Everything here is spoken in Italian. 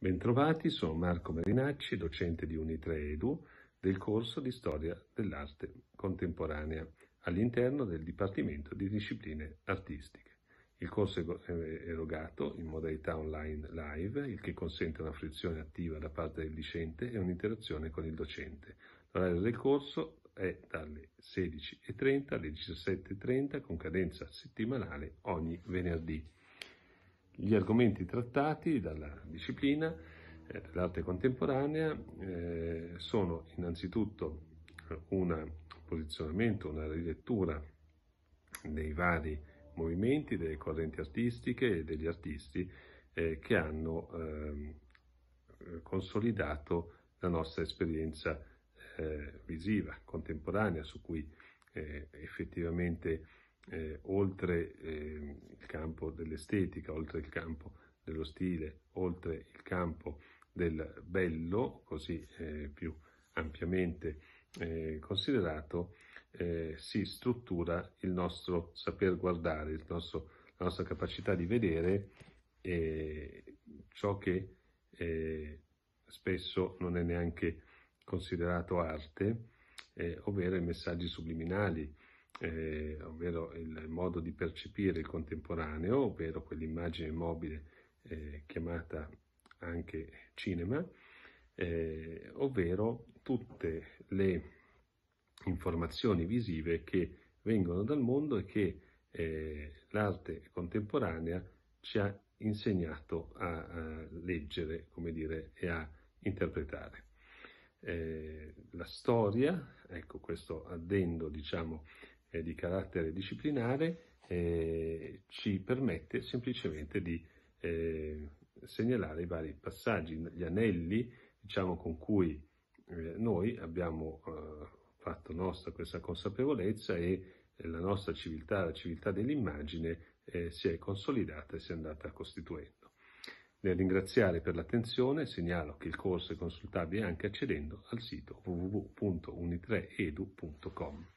Bentrovati, sono Marco Marinacci, docente di Unitre Edu del corso di Storia dell'Arte Contemporanea all'interno del Dipartimento di Discipline Artistiche. Il corso è erogato in modalità online live, il che consente una frizione attiva da parte del discente e un'interazione con il docente. L'orario del corso è dalle 16.30 alle 17.30 con cadenza settimanale ogni venerdì. Gli argomenti trattati dalla disciplina eh, dell'arte contemporanea eh, sono innanzitutto un posizionamento, una rilettura dei vari movimenti, delle correnti artistiche e degli artisti eh, che hanno ehm, consolidato la nostra esperienza eh, visiva, contemporanea, su cui eh, effettivamente eh, oltre eh, il campo dell'estetica, oltre il campo dello stile, oltre il campo del bello, così eh, più ampiamente eh, considerato, eh, si struttura il nostro saper guardare, nostro, la nostra capacità di vedere eh, ciò che spesso non è neanche considerato arte, ovvero i messaggi subliminali, eh, ovvero il modo di percepire il contemporaneo, ovvero quell'immagine mobile eh, chiamata anche cinema, eh, ovvero tutte le informazioni visive che vengono dal mondo e che eh, l'arte contemporanea ci ha insegnato a, a leggere, come dire, e a interpretare. Eh, la storia, ecco questo addendo diciamo eh, di carattere disciplinare eh, ci permette semplicemente di eh, segnalare i vari passaggi, gli anelli diciamo, con cui eh, noi abbiamo eh, fatto nostra questa consapevolezza e eh, la nostra civiltà, la civiltà dell'immagine, si è consolidata e si è andata costituendo. Nel ringraziare per l'attenzione segnalo che il corso è consultabile anche accedendo al sito www.unitre.edu.com.